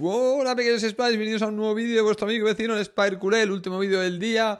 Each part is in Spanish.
Hola pequeños Spice, bienvenidos a un nuevo vídeo de vuestro amigo vecino el Spire el último vídeo del día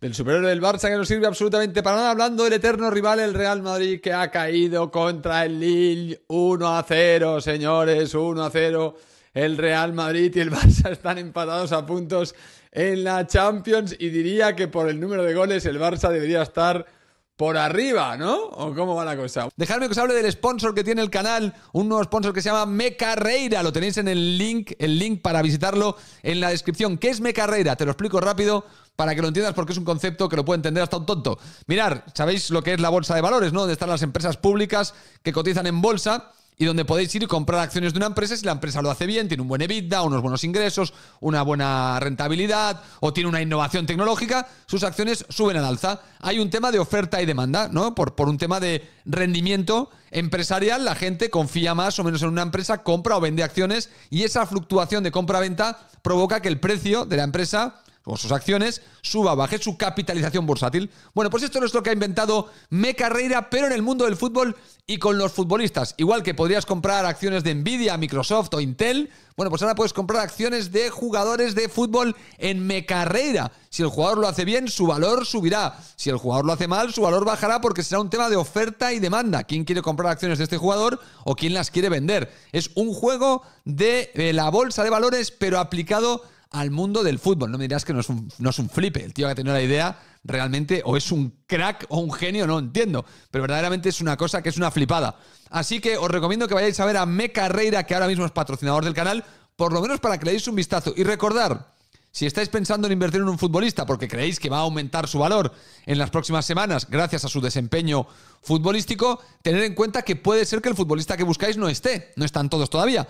del superhéroe del Barça que no sirve absolutamente para nada, hablando del eterno rival el Real Madrid que ha caído contra el Lille 1 a 0, señores, 1 a 0. El Real Madrid y el Barça están empatados a puntos en la Champions y diría que por el número de goles el Barça debería estar por arriba, ¿no? ¿O cómo va la cosa? Dejadme que os hable del sponsor que tiene el canal, un nuevo sponsor que se llama Mecarreira. Lo tenéis en el link, el link para visitarlo en la descripción. ¿Qué es Mecarreira? Te lo explico rápido para que lo entiendas porque es un concepto que lo puede entender hasta un tonto. Mirar, sabéis lo que es la bolsa de valores, ¿no? Donde están las empresas públicas que cotizan en bolsa y donde podéis ir y comprar acciones de una empresa si la empresa lo hace bien, tiene un buen EBITDA, unos buenos ingresos, una buena rentabilidad o tiene una innovación tecnológica, sus acciones suben al alza. Hay un tema de oferta y demanda, ¿no? Por, por un tema de rendimiento empresarial, la gente confía más o menos en una empresa, compra o vende acciones y esa fluctuación de compra-venta provoca que el precio de la empresa o sus acciones, suba, baje su capitalización bursátil. Bueno, pues esto es lo que ha inventado Me pero en el mundo del fútbol y con los futbolistas. Igual que podrías comprar acciones de Nvidia, Microsoft o Intel, bueno, pues ahora puedes comprar acciones de jugadores de fútbol en Me Si el jugador lo hace bien, su valor subirá. Si el jugador lo hace mal, su valor bajará porque será un tema de oferta y demanda. ¿Quién quiere comprar acciones de este jugador o quién las quiere vender? Es un juego de eh, la bolsa de valores, pero aplicado al mundo del fútbol. No me dirás que no es un, no flipe. El tío que ha tenido la idea realmente o es un crack o un genio, no entiendo. Pero verdaderamente es una cosa que es una flipada. Así que os recomiendo que vayáis a ver a Me carrera que ahora mismo es patrocinador del canal, por lo menos para que le deis un vistazo. Y recordar, si estáis pensando en invertir en un futbolista porque creéis que va a aumentar su valor en las próximas semanas gracias a su desempeño futbolístico, tener en cuenta que puede ser que el futbolista que buscáis no esté. No están todos todavía.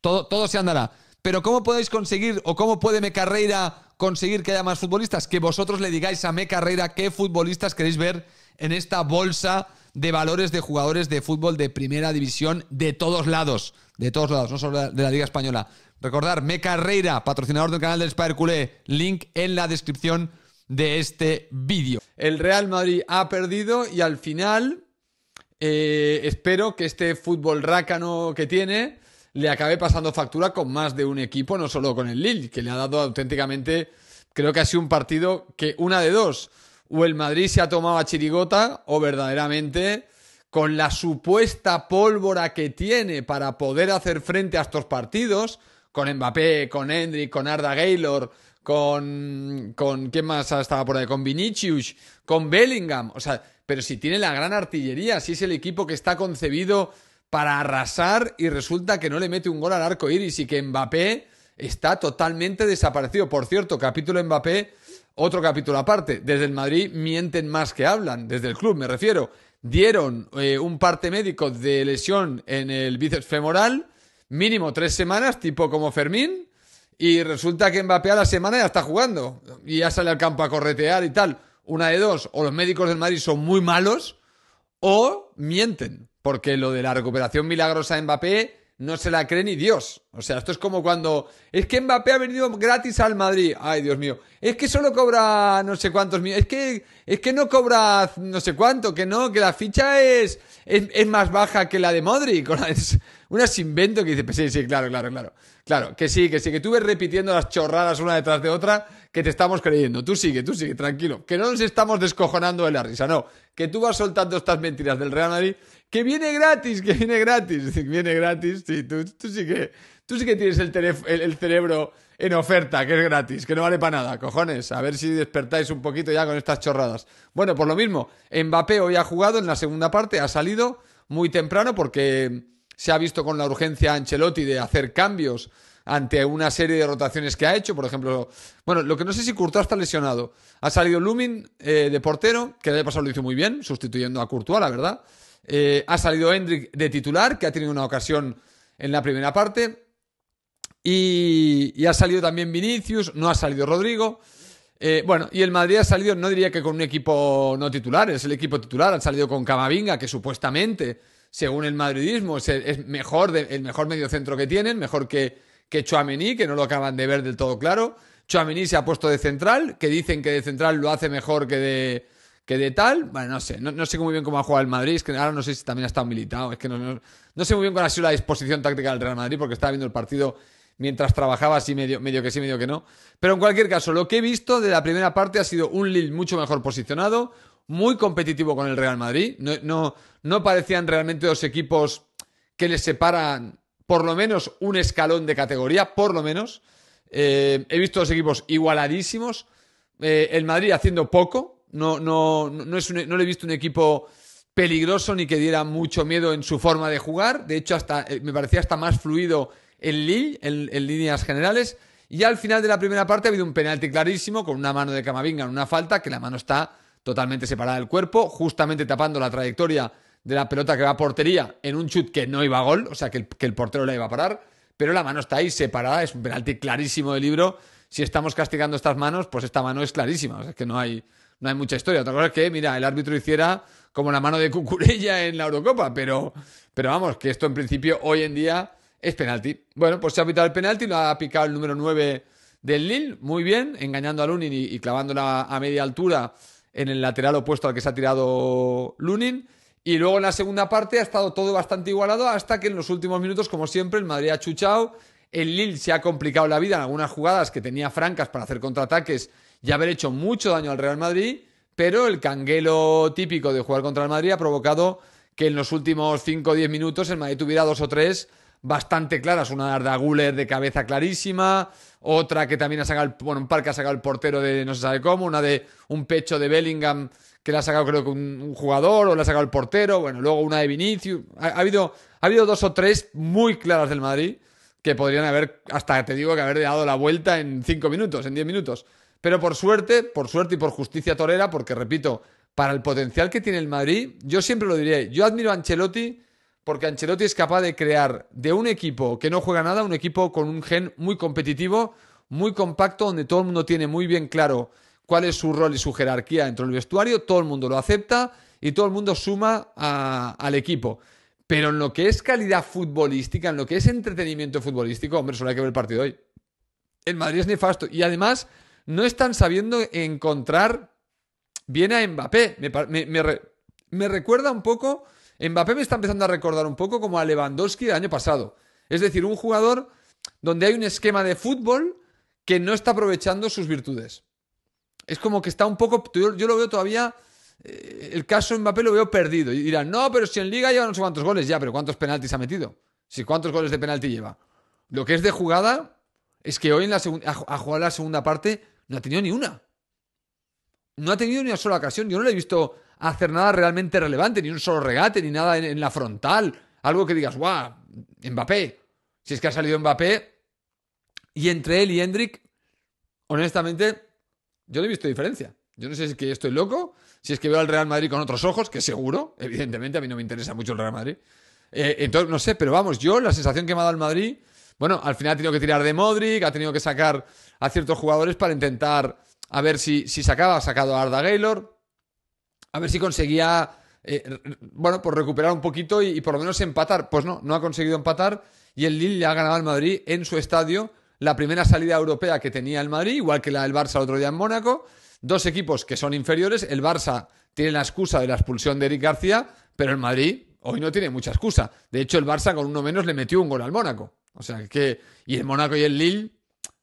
Todo, todo se andará. Pero ¿cómo podéis conseguir o cómo puede Me Carrera conseguir que haya más futbolistas? Que vosotros le digáis a Me Carreira qué futbolistas queréis ver en esta bolsa de valores de jugadores de fútbol de primera división de todos lados, de todos lados, no solo de la Liga Española. Recordar, Me Carrera patrocinador del canal del Spider Culé, link en la descripción de este vídeo. El Real Madrid ha perdido y al final eh, espero que este fútbol rácano que tiene le acabe pasando factura con más de un equipo, no solo con el Lille, que le ha dado auténticamente, creo que ha sido un partido que una de dos, o el Madrid se ha tomado a chirigota o verdaderamente con la supuesta pólvora que tiene para poder hacer frente a estos partidos, con Mbappé, con Hendrik, con Arda Gaylor, con, con ¿quién más estaba por ahí? Con Vinicius, con Bellingham, o sea, pero si tiene la gran artillería, si es el equipo que está concebido para arrasar y resulta que no le mete un gol al arco iris y que Mbappé está totalmente desaparecido. Por cierto, capítulo Mbappé, otro capítulo aparte. Desde el Madrid mienten más que hablan, desde el club me refiero. Dieron eh, un parte médico de lesión en el bíceps femoral, mínimo tres semanas, tipo como Fermín, y resulta que Mbappé a la semana ya está jugando y ya sale al campo a corretear y tal. Una de dos, o los médicos del Madrid son muy malos o mienten. Porque lo de la recuperación milagrosa de Mbappé no se la cree ni Dios. O sea, esto es como cuando. Es que Mbappé ha venido gratis al Madrid. Ay, Dios mío. Es que solo cobra no sé cuántos mil. Es que, es que no cobra no sé cuánto. Que no, que la ficha es, es, más baja que la de Modric. Es un invento que dice, pues sí, sí, claro, claro, claro. Claro, que sí, que sí, que tú ves repitiendo las chorradas una detrás de otra que te estamos creyendo. Tú sigue, tú sigue, tranquilo. Que no nos estamos descojonando de la risa, no. Que tú vas soltando estas mentiras del Real Madrid que viene gratis, que viene gratis, viene gratis, sí, tú, sí que, tú sí que tienes el, cerebro en oferta, que es gratis, que no vale para nada, cojones, a ver si despertáis un poquito ya con estas chorradas. Bueno, por lo mismo, Mbappé hoy ha jugado en la segunda parte, ha salido muy temprano porque se ha visto con la urgencia Ancelotti de hacer cambios ante una serie de rotaciones que ha hecho. Por ejemplo, bueno, lo que no sé si Courtois está lesionado. Ha salido Lumin eh, de portero, que el año pasado lo hizo muy bien, sustituyendo a Courtois, la verdad. Eh, ha salido Hendrik de titular, que ha tenido una ocasión en la primera parte. Y, ha salido también Vinicius, no ha salido Rodrigo. Eh, bueno, y el Madrid ha salido, no diría que con un equipo no titular, es el equipo titular, han salido con Camavinga, que supuestamente, según el madridismo, es, el, mejor el mejor mediocentro que tienen, mejor que, que que no lo acaban de ver del todo claro. Chouameni se ha puesto de central, que dicen que de central lo hace mejor que de, que de tal, bueno, no sé, no, sé muy bien cómo ha jugado el Madrid, es que ahora no sé si también ha estado militado, es que no, sé muy bien cuál ha sido la disposición táctica del Real Madrid porque estaba viendo el partido mientras trabajaba así medio, medio que sí, medio que no. Pero en cualquier caso, lo que he visto de la primera parte ha sido un Lille mucho mejor posicionado, muy competitivo con el Real Madrid, no, no, parecían realmente dos equipos que les separan por lo menos un escalón de categoría, por lo menos. Eh, he visto dos equipos igualadísimos. Eh, el Madrid haciendo poco, no, no, no, es e, no le he visto un equipo peligroso ni que diera mucho miedo en su forma de jugar. De hecho, hasta, eh, me parecía hasta más fluido el Lille en, líneas generales. Y al final de la primera parte ha habido un penalti clarísimo con una mano de Camavinga en una falta, que la mano está totalmente separada del cuerpo, justamente tapando la trayectoria de la pelota que va a portería en un chut que no iba a gol, o sea que el, portero la iba a parar, pero la mano está ahí separada, es un penalti clarísimo de libro. Si estamos castigando estas manos, pues esta mano es clarísima, o sea que no hay, no hay mucha historia. Otra cosa es que, mira, el árbitro hiciera como la mano de Cucurella en la Eurocopa, pero, pero vamos, que esto en principio hoy en día es penalti. Bueno, pues se ha pitado el penalti, lo ha picado el número 9 del Lille, muy bien, engañando a Lunin y, clavándola a media altura en el lateral opuesto al que se ha tirado Lunin. Y luego en la segunda parte ha estado todo bastante igualado hasta que en los últimos minutos, como siempre, el Madrid ha chuchado. El Lille se ha complicado la vida en algunas jugadas que tenía francas para hacer contraataques y haber hecho mucho daño al Real Madrid, pero el canguelo típico de jugar contra el Madrid ha provocado que en los últimos 5 o 10 minutos el Madrid tuviera dos o tres bastante claras. Una de Guller de cabeza clarísima, otra que también ha sacado, bueno, un par que ha sacado el portero de no se sabe cómo, una de un pecho de Bellingham que la ha sacado creo que un, jugador o la ha sacado el portero, bueno, luego una de Vinicius. Ha, habido, ha habido dos o tres muy claras del Madrid que podrían haber, hasta te digo que haber dado la vuelta en 5 minutos, en 10 minutos. Pero por suerte, por suerte y por justicia torera, porque repito, para el potencial que tiene el Madrid, yo siempre lo diré, yo admiro a Ancelotti porque Ancelotti es capaz de crear de un equipo que no juega nada, un equipo con un gen muy competitivo, muy compacto, donde todo el mundo tiene muy bien claro cuál es su rol y su jerarquía dentro del vestuario, todo el mundo lo acepta y todo el mundo suma al equipo. Pero en lo que es calidad futbolística, en lo que es entretenimiento futbolístico, hombre, solo hay que ver el partido hoy. El Madrid es nefasto y además no están sabiendo encontrar bien a Mbappé. Me, recuerda un poco, Mbappé me está empezando a recordar un poco como a Lewandowski del año pasado. Es decir, un jugador donde hay un esquema de fútbol que no está aprovechando sus virtudes. Es como que está un poco, yo, lo veo todavía eh, el caso Mbappé lo veo perdido. Y dirán, no, pero si en Liga lleva no sé cuántos goles ya, pero ¿cuántos penaltis ha metido? Si cuántos goles de penalti lleva. Lo que es de jugada es que hoy en la segunda ha jugado la segunda parte no ha tenido ni una. No ha tenido ni una sola ocasión. Yo no le he visto hacer nada realmente relevante, ni un solo regate, ni nada en, la frontal. Algo que digas, guau, Mbappé. Si es que ha salido Mbappé. Y entre él y Hendrik, honestamente, yo no he visto diferencia. Yo no sé si es que estoy loco, si es que veo al Real Madrid con otros ojos, que seguro, evidentemente, a mí no me interesa mucho el Real Madrid. Eh, entonces, no sé, pero vamos, yo la sensación que me ha dado el Madrid bueno, al final ha tenido que tirar de Modric, ha tenido que sacar a ciertos jugadores para intentar a ver si, si sacaba, ha sacado a Arda Gaylor, a ver si conseguía, eh, bueno, por pues recuperar un poquito y, y, por lo menos empatar. Pues no, no ha conseguido empatar y el Lille le ha ganado al Madrid en su estadio, la primera salida europea que tenía el Madrid, igual que la del Barça el otro día en Mónaco. Dos equipos que son inferiores, el Barça tiene la excusa de la expulsión de Eric García, pero el Madrid hoy no tiene mucha excusa. De hecho, el Barça con uno menos le metió un gol al Mónaco. O sea, es que. Y el Mónaco y el Lille,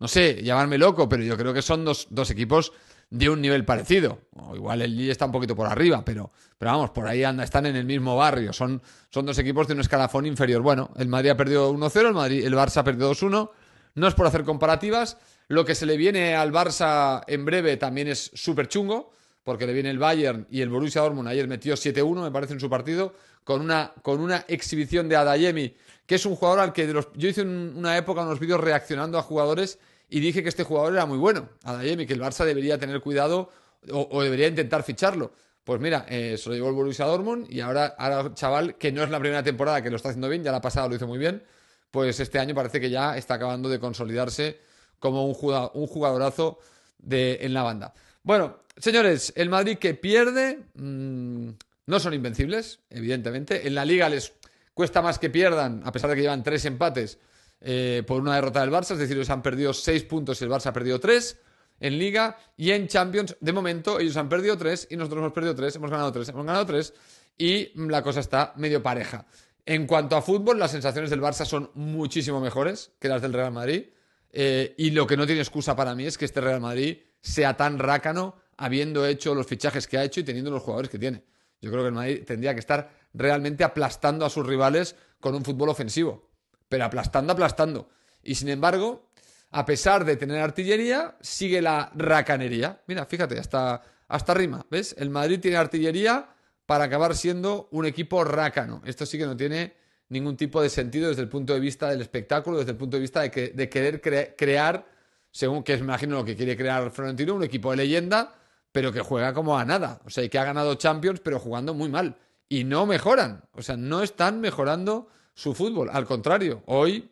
no sé, llamarme loco, pero yo creo que son dos, dos equipos de un nivel parecido. O igual el Lille está un poquito por arriba, pero, pero vamos, por ahí anda, están en el mismo barrio. Son, son dos equipos de un escalafón inferior. Bueno, el Madrid ha perdido 1-0, el, Madrid, el Barça ha perdido 2-1. No es por hacer comparativas. Lo que se le viene al Barça en breve también es súper chungo porque le viene el Bayern y el Borussia Dortmund ayer metió 7-1, me parece, en su partido, con una, con una exhibición de Adayemi, que es un jugador al que los, yo hice una época unos vídeos reaccionando a jugadores y dije que este jugador era muy bueno, Adayemi, que el Barça debería tener cuidado o, debería intentar ficharlo. Pues mira, eh, se lo llevó el Borussia Dortmund y ahora, ahora chaval, que no es la primera temporada que lo está haciendo bien, ya la pasada lo hizo muy bien, pues este año parece que ya está acabando de consolidarse como un, un jugadorazo de, en la banda. Bueno, señores, el Madrid que pierde mm, no son invencibles, evidentemente. En la liga les cuesta más que pierdan, a pesar de que llevan tres empates eh, por una derrota del Barça, es decir, ellos han perdido seis puntos y el Barça ha perdido tres en Liga y en Champions. De momento, ellos han perdido tres y nosotros hemos perdido tres, hemos ganado tres, hemos ganado tres y la cosa está medio pareja. En cuanto a fútbol, las sensaciones del Barça son muchísimo mejores que las del Real Madrid. Eh, y lo que no tiene excusa para mí es que este Real Madrid sea tan rácano habiendo hecho los fichajes que ha hecho y teniendo los jugadores que tiene. Yo creo que el Madrid tendría que estar realmente aplastando a sus rivales con un fútbol ofensivo, pero aplastando, aplastando. Y sin embargo, a pesar de tener artillería, sigue la racanería. Mira, fíjate, hasta, hasta rima, ¿ves? El Madrid tiene artillería para acabar siendo un equipo rácano. Esto sí que no tiene ningún tipo de sentido desde el punto de vista del espectáculo, desde el punto de vista de, que, de querer crear según que es, me imagino lo que quiere crear Florentino, un equipo de leyenda, pero que juega como a nada. O sea, y que ha ganado Champions, pero jugando muy mal. Y no mejoran. O sea, no están mejorando su fútbol. Al contrario, hoy,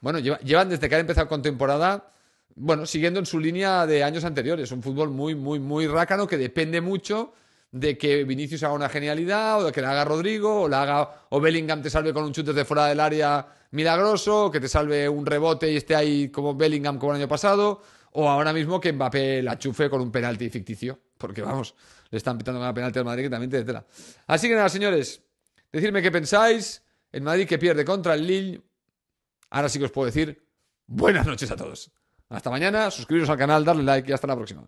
bueno, llevan desde que han empezado con temporada, bueno, siguiendo en su línea de años anteriores. Un fútbol muy, muy, muy rácano que depende mucho de que Vinicius haga una genialidad o de que la haga Rodrigo o la haga o Bellingham te salve con un chute desde fuera del área milagroso, que te salve un rebote y esté ahí como Bellingham como el año pasado, o ahora mismo que Mbappé la chufe con un penalti ficticio, porque vamos, le están pitando una penalti al Madrid que también te detela. Así que nada, señores, decirme qué pensáis. El Madrid que pierde contra el Lille. Ahora sí que os puedo decir buenas noches a todos. Hasta mañana, suscribiros al canal, darle like y hasta la próxima.